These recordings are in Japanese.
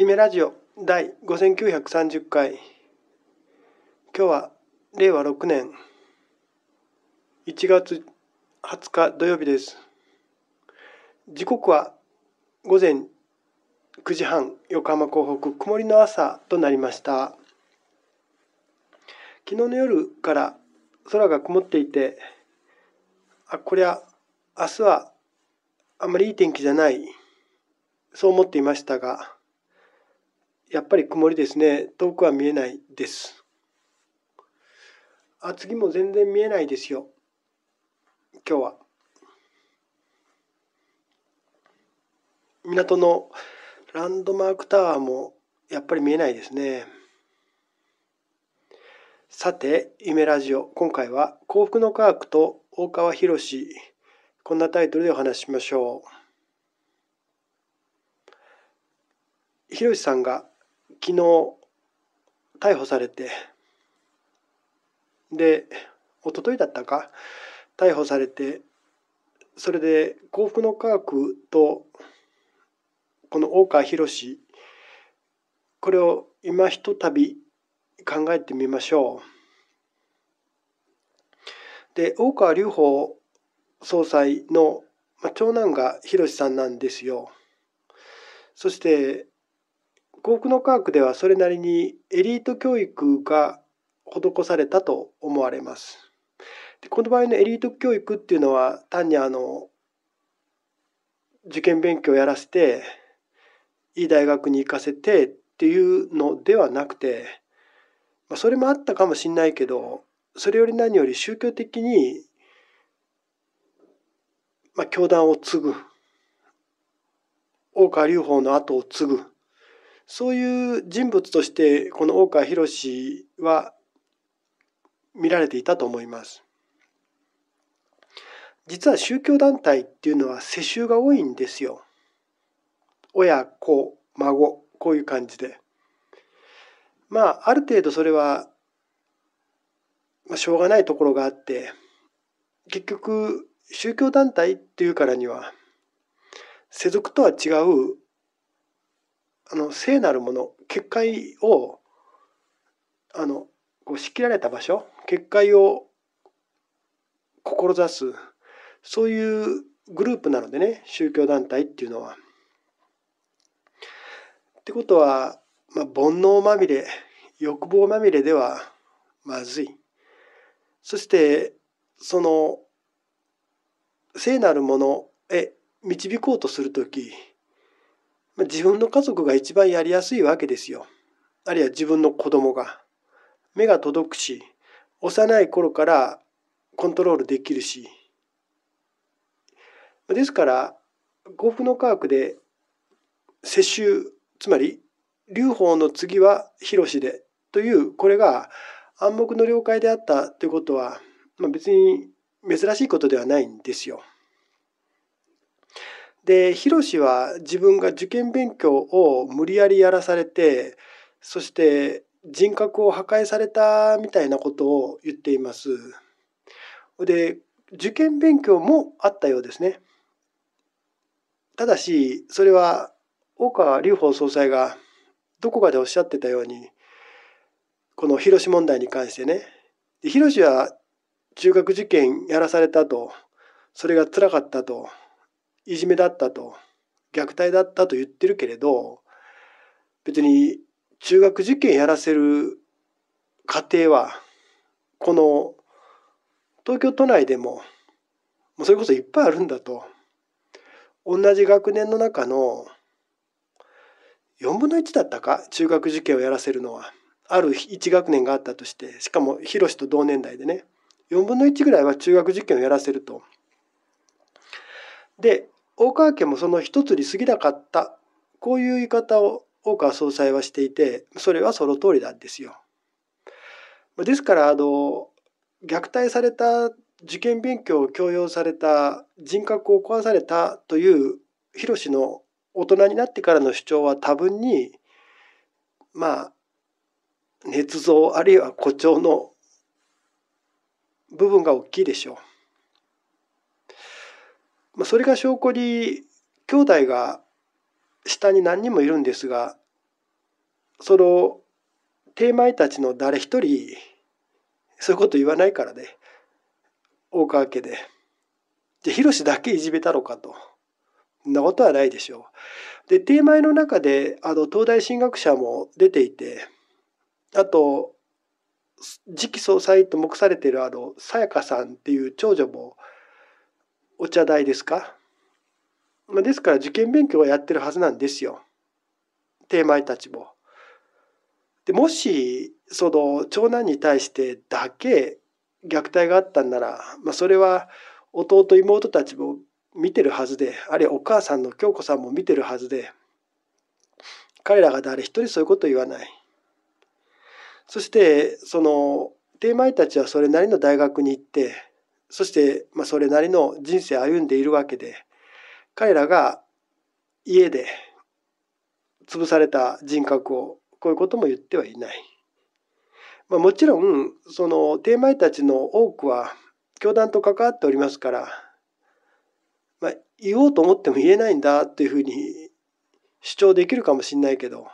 イメラジオ第5930回今日は令和6年1月20日土曜日です時刻は午前9時半横浜港北曇りの朝となりました昨日の夜から空が曇っていてあこりゃ明日はあまりいい天気じゃないそう思っていましたがやっぱり曇りですね。遠くは見えないです。厚木も全然見えないですよ。今日は。港のランドマークタワーもやっぱり見えないですね。さて、夢ラジオ、今回は幸福の科学と大川博こんなタイトルでお話ししましょう。博さんが昨日逮捕されてで一昨日だったか逮捕されてそれで幸福の科学とこの大川博これを今ひとたび考えてみましょう。で大川隆法総裁の長男が博さんなんですよ。そして幸福の科学ではそれなりにエリート教育が施されたと思われます。でこの場合のエリート教育っていうのは単にあの受験勉強やらせていい大学に行かせてっていうのではなくて、まあ、それもあったかもしんないけどそれより何より宗教的に、まあ、教団を継ぐ大川隆法の後を継ぐそういう人物としてこの大川博は見られていたと思います。実は宗教団体っていうのは世襲が多いんですよ。親子孫こういう感じで。まあある程度それは、まあ、しょうがないところがあって結局宗教団体っていうからには世俗とは違うあの聖なるもの結界をあのこう仕切られた場所結界を志すそういうグループなのでね宗教団体っていうのは。ってことは、まあ、煩悩まみれ欲望まみれではまずい。そしてその聖なるものへ導こうとする時自分の家族が一番やりやすいわけですよ。あるいは自分の子供が。目が届くし、幼い頃からコントロールできるし。ですから、合符の科学で世襲、つまり、劉邦の次は広しでという、これが暗黙の了解であったということは、まあ、別に珍しいことではないんですよ。でヒロは自分が受験勉強を無理やりやらされてそして人格を破壊されたみたいなことを言っています。で受験勉強もあったようですね。ただしそれは大川隆法総裁がどこかでおっしゃってたようにこの広志問題に関してね広志は中学受験やらされたとそれがつらかったといじめだったと虐待だったと言ってるけれど別に中学受験やらせる家庭はこの東京都内でももうそれこそいっぱいあるんだと同じ学年の中の4分の1だったか中学受験をやらせるのはある1学年があったとしてしかも広志と同年代でね4分の1ぐらいは中学受験をやらせると。で大川家もその一つに過ぎなかったこういう言い方を大川総裁はしていてそれはその通りなんですよ。ですからあの虐待された受験勉強を強要された人格を壊されたという広志の大人になってからの主張は多分にまあ捏造あるいは誇張の部分が大きいでしょう。まあ、それが証拠に兄弟が下に何人もいるんですがその帝前たちの誰一人そういうこと言わないからね大川家で。で広だけいじめたのかと。そんなことはないでしょう。で帝前の中であの東大進学者も出ていてあと次期総裁と目されているあのさやかさんっていう長女もお茶代ですか。まあ、ですから受験勉強はやってるはずなんですよ。手前たちも。でもしその長男に対してだけ虐待があったんなら、まあ、それは弟妹たちも見てるはずであるいはお母さんの京子さんも見てるはずで彼らが誰一人そういうことを言わないそしてその手舞たちはそれなりの大学に行ってそして、まあ、それなりの人生歩んでいるわけで彼らが家で潰された人格をこういうことも言ってはいない。まあ、もちろんそのテーマイたちの多くは教団と関わっておりますから、まあ、言おうと思っても言えないんだというふうに主張できるかもしれないけど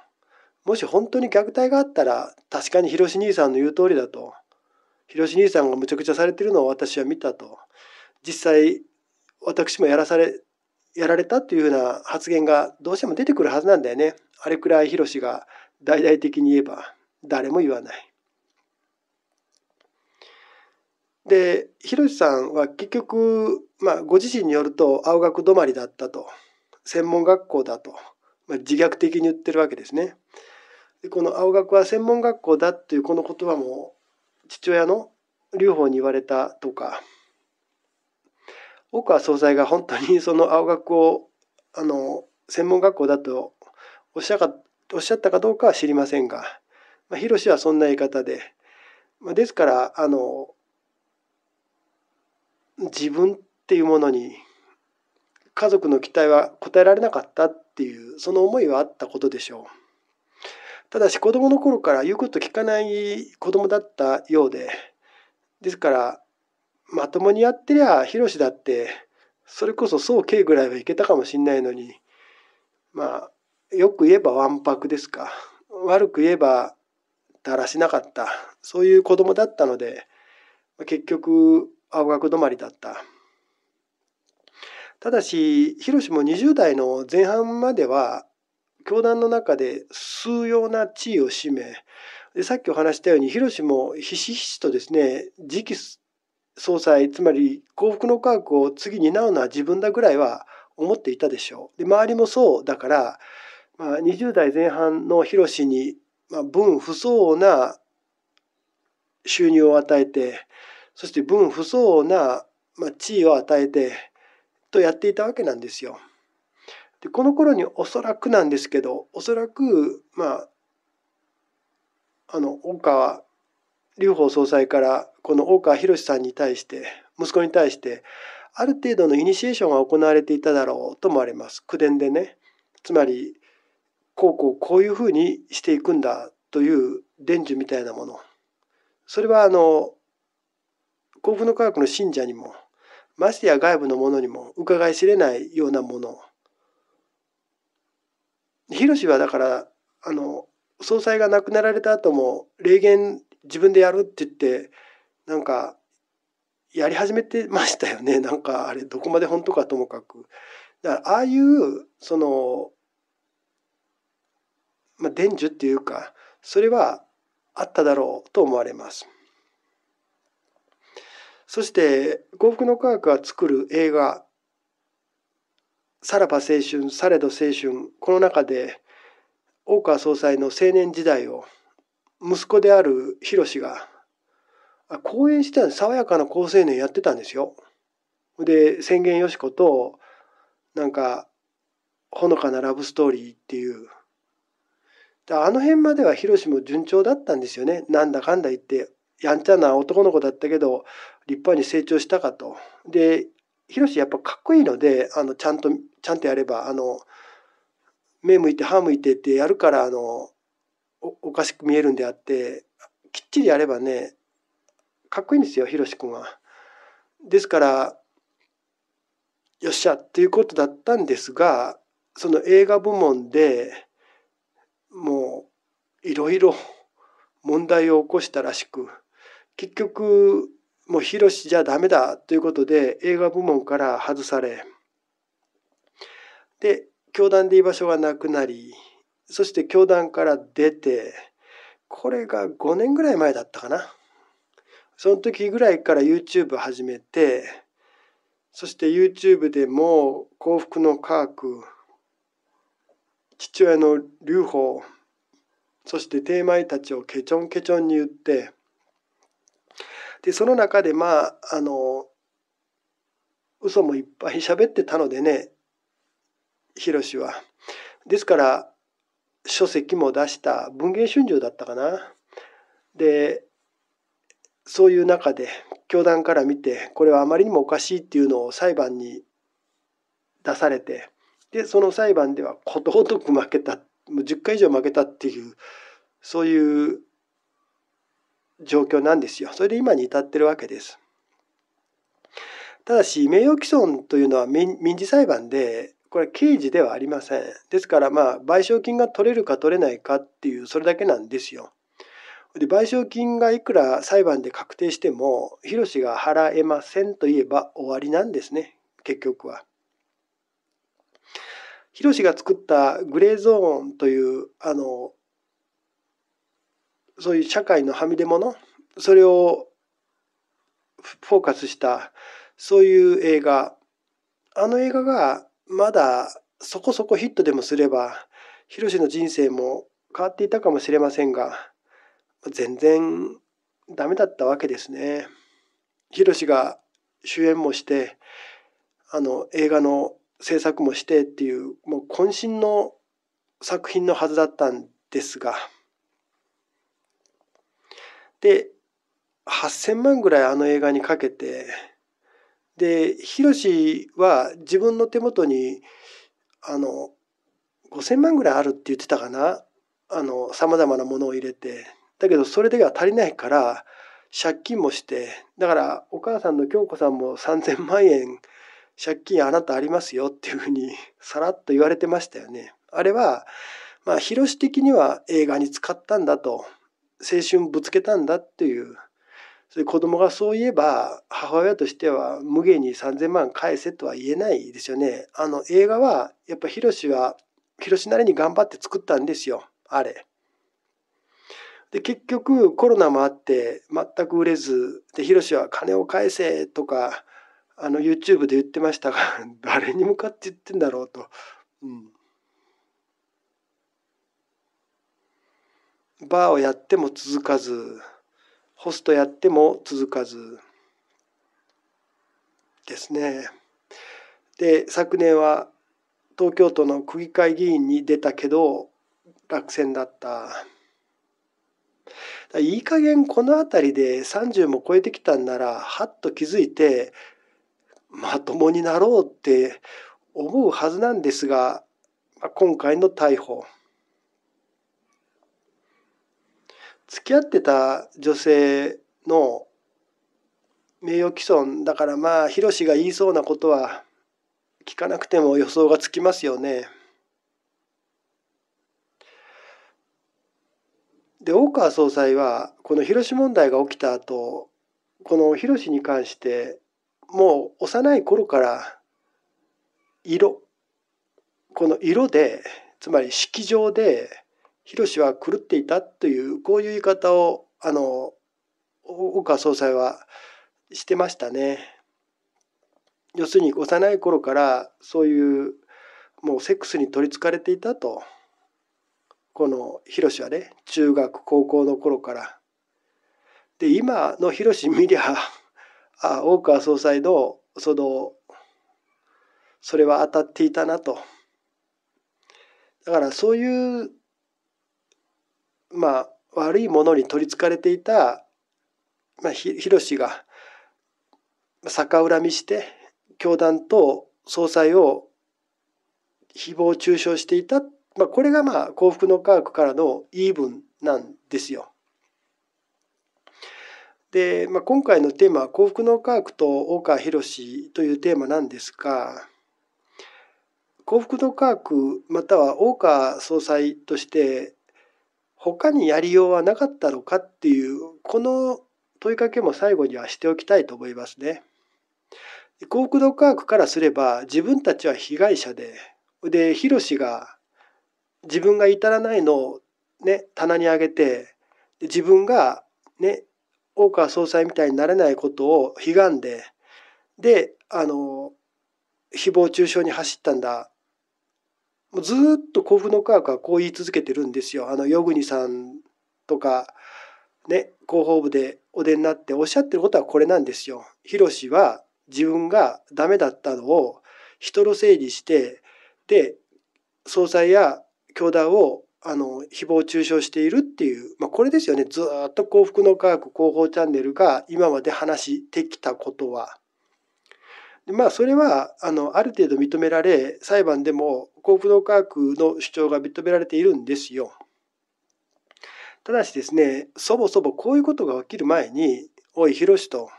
もし本当に虐待があったら確かに広志兄さんの言う通りだと広兄さんがむちゃくちゃされてるのを私は見たと実際私もやらされやられたというふうな発言がどうしても出てくるはずなんだよねあれくらい広重が大々的に言えば誰も言わない。で広重さんは結局、まあ、ご自身によると青学止まりだったと専門学校だと、まあ、自虐的に言ってるわけですね。でこの青学は専門学校だっていうこの言葉も父親の劉邦に言われたとか大川総裁が本当にその青学をあの専門学校だとおっしゃかおっしゃったかどうかは知りませんが、まあ、広志はそんな言い方で、まあ、ですからあの自分っていうものに家族の期待は応えられなかったっていうその思いはあったことでしょう。ただし子供の頃から言うこと聞かない子供だったようでですからまともにやってりゃヒロシだってそれこそ早慶ぐらいはいけたかもしんないのにまあよく言えばわんぱくですか悪く言えばだらしなかったそういう子供だったので結局青学止まりだったただしヒロシも20代の前半までは教団の中で数要な地位を占めでさっきお話したように広志もひしひしとですね次期総裁つまり幸福の科学を次担うのは自分だぐらいは思っていたでしょう。で周りもそうだから、まあ、20代前半の広志に、まあ、分不相応な収入を与えてそして分不相応な、まあ、地位を与えてとやっていたわけなんですよ。でこの頃におそらくなんですけどおそらくまああの大川隆法総裁からこの大川博さんに対して息子に対してある程度のイニシエーションが行われていただろうと思われます口伝でねつまりこうこうこういうふうにしていくんだという伝授みたいなものそれはあの幸福の科学の信者にもましてや外部のものにも伺い知れないようなもの広シはだからあの総裁が亡くなられた後も霊言自分でやるって言ってなんかやり始めてましたよねなんかあれどこまで本当かともかく。だからああいうそのまあ伝授っていうかそれはあっただろうと思われます。そして「幸福の科学が作る映画さらば青春、されど青春、この中で、大川総裁の青年時代を、息子である博士が、講演してた爽やかな好青年やってたんですよ。で、宣言よし子と、なんか、ほのかなラブストーリーっていう。あの辺までは広志も順調だったんですよね。なんだかんだ言って、やんちゃな男の子だったけど、立派に成長したかと。で、ヒロシやっぱかっこいいのであのちゃんとちゃんとやればあの目向いて歯向いてってやるからあのおかしく見えるんであってきっちりやればねかっこいいんですよヒロシ君は。ですからよっしゃっていうことだったんですがその映画部門でもういろいろ問題を起こしたらしく結局もうヒロシじゃダメだということで映画部門から外されで教団で居場所がなくなりそして教団から出てこれが5年ぐらい前だったかなその時ぐらいから YouTube 始めてそして YouTube でも幸福の科学父親の劉邦そしてテ米たちをケチョンケチョンに言ってでその中でまああの嘘もいっぱい喋ってたのでねヒロシは。ですから書籍も出した文藝春秋だったかな。でそういう中で教団から見てこれはあまりにもおかしいっていうのを裁判に出されてでその裁判ではことごとく負けたもう10回以上負けたっていうそういう状況なんですよ。それで今に至ってるわけです。ただし、名誉毀損というのは民事裁判で、これ刑事ではありません。ですから、まあ、賠償金が取れるか取れないかっていう、それだけなんですよ。で、賠償金がいくら裁判で確定しても、広志が払えませんと言えば終わりなんですね、結局は。広志が作ったグレーゾーンという、あの、そういう社会のはみ出物それをフォーカスしたそういう映画あの映画がまだそこそこヒットでもすればヒロシの人生も変わっていたかもしれませんが全然ダメだったわけですね。ヒロシが主演もしてあの映画の制作もしてっていうもう渾身の作品のはずだったんですが。で、8000万ぐらいあの映画にかけて、で、ヒロシは自分の手元に、あの、5000万ぐらいあるって言ってたかな。あの、様々なものを入れて。だけど、それでは足りないから、借金もして、だから、お母さんの京子さんも3000万円、借金あなたありますよっていうふうに、さらっと言われてましたよね。あれは、まあ、ヒロ的には映画に使ったんだと。青春ぶつけたんだっていうそれ子供がそう言えば母親としては無限に3,000万返せとは言えないですよね。あの映画はやっぱヒロシはヒロシなりに頑張って作ったんですよあれ。で結局コロナもあって全く売れずでヒロシは「金を返せ」とかあの YouTube で言ってましたが 誰に向かって言ってんだろうと、うん、バーをやっても続かず、ホストやっても続かず、ですね。で、昨年は東京都の区議会議員に出たけど、落選だった。いい加減この辺りで30も超えてきたんならはっと気づいてまともになろうって思うはずなんですが今回の逮捕付き合ってた女性の名誉毀損だからまあヒロシが言いそうなことは聞かなくても予想がつきますよね。で大川総裁はこの広島問題が起きた後この広志に関してもう幼い頃から色この色でつまり式場で広は狂っていたというこういう言い方をあの岡総裁はしてましたね。要するに幼い頃からそういうもうセックスに取りつかれていたとこの広はね中学高校の頃から。で今の広見りゃあ大川総裁のそのそれは当たっていたなと。だからそういうまあ、悪いものに取りつかれていた、まあ、ひろしが逆恨みして教団と総裁を誹謗中傷していた、まあ、これがまあ幸福の科学からの言い分なんですよ。で、まあ、今回のテーマは幸福の科学と大川博というテーマなんですが幸福の科学または大川総裁として他にやりようはなかったのかっていうこの問いかけも最後にはしておきたいと思いますね。幸福度科学からすれば自分たちは被害者ででヒロシが自分が至らないのを、ね、棚に上げて自分が、ね、大川総裁みたいになれないことを悲願でであの誹謗中傷に走ったんだもうずっと幸福の科学はこう言い続けてるんですよ。あの、ヨグニさんとか、ね、広報部でお出になっておっしゃってることはこれなんですよ。ヒロシは自分がダメだったのを人の整理して、で、総裁や教団をあの誹謗中傷しているっていう、まあ、これですよねずっと幸福の科学広報チャンネルが今まで話してきたことはまあ、それはあのある程度認められ裁判でも幸福の科学の主張が認められているんですよ。ただしですねそもそもこういうことが起きる前に「おいひろと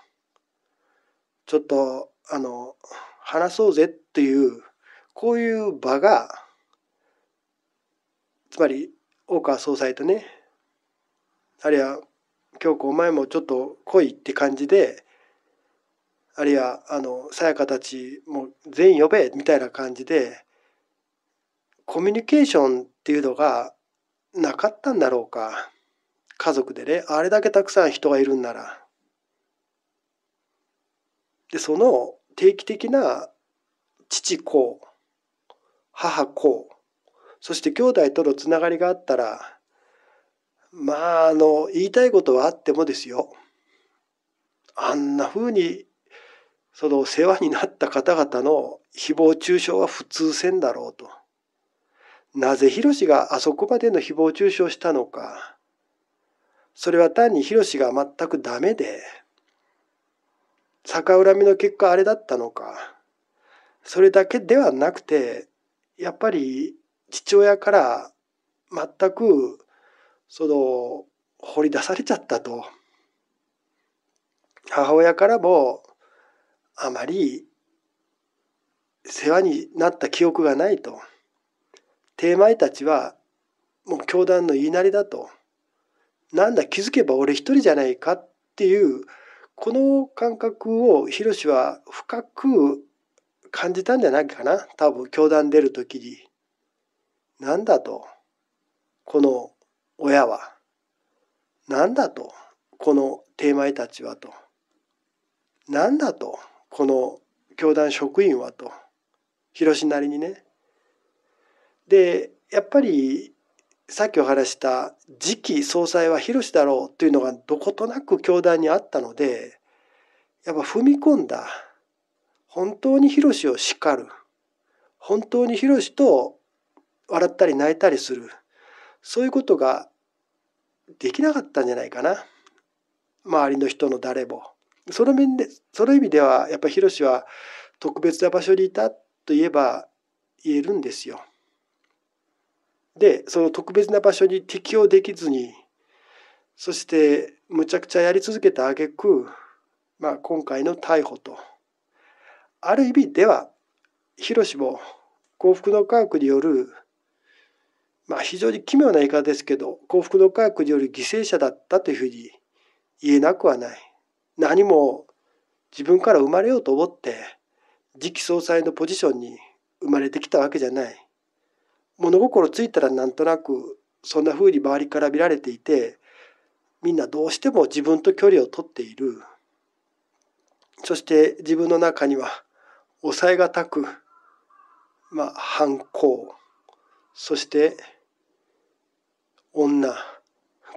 「ちょっとあの話そうぜ」っていうこういう場がつまり大川総裁とねあるいは京子お前もちょっと来いって感じであるいはあのさやかたちも全員呼べみたいな感じでコミュニケーションっていうのがなかったんだろうか家族でねあれだけたくさん人がいるんなら。でその定期的な父子母子そして兄弟とのつながりがあったらまああの言いたいことはあってもですよあんなふうにその世話になった方々の誹謗中傷は普通せんだろうと。なぜ広志があそこまでの誹謗中傷をしたのか。それは単に広志が全くダメで、逆恨みの結果あれだったのか。それだけではなくて、やっぱり父親から全くその掘り出されちゃったと。母親からもあまり世話になった記憶がないと。手前たちはもう教団の言いなりだと。なんだ気づけば俺一人じゃないかっていうこの感覚をひろしは深く感じたんじゃないかな多分教団出る時に。なんだとこの親は。なんだとこの手前たちはと。なんだと。この教団職員はと広志なりにね。でやっぱりさっきお話した次期総裁は広志だろうというのがどことなく教団にあったのでやっぱ踏み込んだ本当に広志を叱る本当に広志と笑ったり泣いたりするそういうことができなかったんじゃないかな周りの人の誰も。その面で、その意味では、やっぱりヒロシは特別な場所にいたと言えば言えるんですよ。で、その特別な場所に適応できずに、そしてむちゃくちゃやり続けた挙句、まあ今回の逮捕と。ある意味では、ヒロシも幸福の科学による、まあ非常に奇妙な言い方ですけど、幸福の科学による犠牲者だったというふうに言えなくはない。何も自分から生まれようと思って次期総裁のポジションに生まれてきたわけじゃない物心ついたらなんとなくそんな風に周りから見られていてみんなどうしても自分と距離をとっているそして自分の中には抑えがたくまあ反抗そして女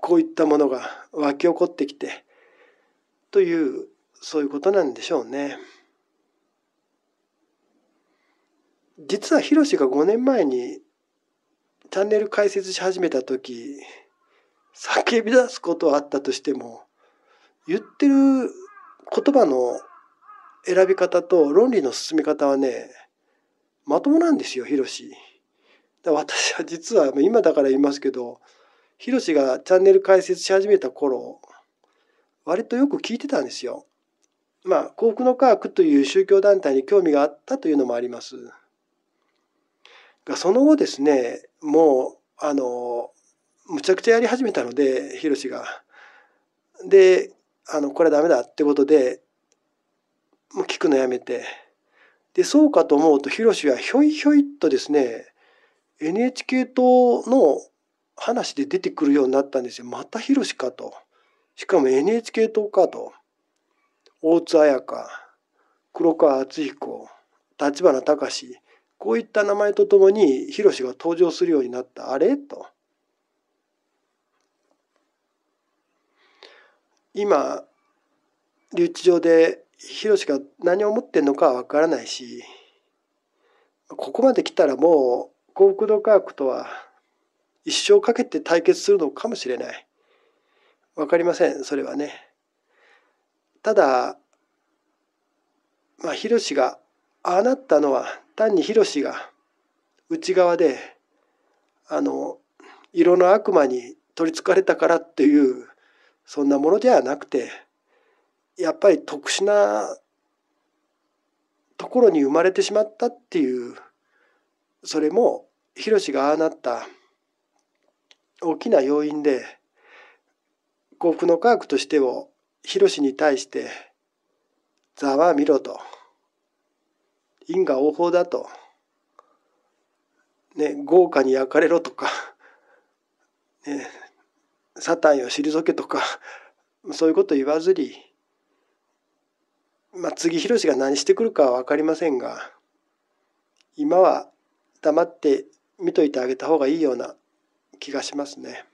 こういったものが湧き起こってきてというそういうことなんでしょうね。実はヒロシが5年前にチャンネル開設し始めた時叫び出すことはあったとしても言ってる言葉の選び方と論理の進め方はねまともなんですよヒロシ。私は実は今だから言いますけどヒロシがチャンネル開設し始めた頃割とよく聞いてたんですよ。まあ、幸福の科学という宗教団体に興味があったというのもあります。が、その後ですね、もう、あの、むちゃくちゃやり始めたので、ヒロシが。で、あの、これはダメだってことで、もう聞くのやめて。で、そうかと思うと、ヒロシはひょいひょいとですね、NHK 党の話で出てくるようになったんですよ。またヒロシかと。しかも NHK 党かと大津綾香黒川敦彦立花隆こういった名前とともに広志が登場するようになったあれと今留置場で広志が何を思ってんのかは分からないしここまで来たらもう幸福度科学とは一生かけて対決するのかもしれない。分かりませんそれはね。ただまあヒロシがああなったのは単にヒロシが内側であの色の悪魔に取りつかれたからっていうそんなものではなくてやっぱり特殊なところに生まれてしまったっていうそれもヒロシがああなった大きな要因で幸福の科学としても、広しに対して、座は見ろと。因果応報だと。ね、豪華に焼かれろとか、ね、サタンを退けとか、そういうこと言わずに、まあ、次広しが何してくるかは分かりませんが、今は黙って見といてあげた方がいいような気がしますね。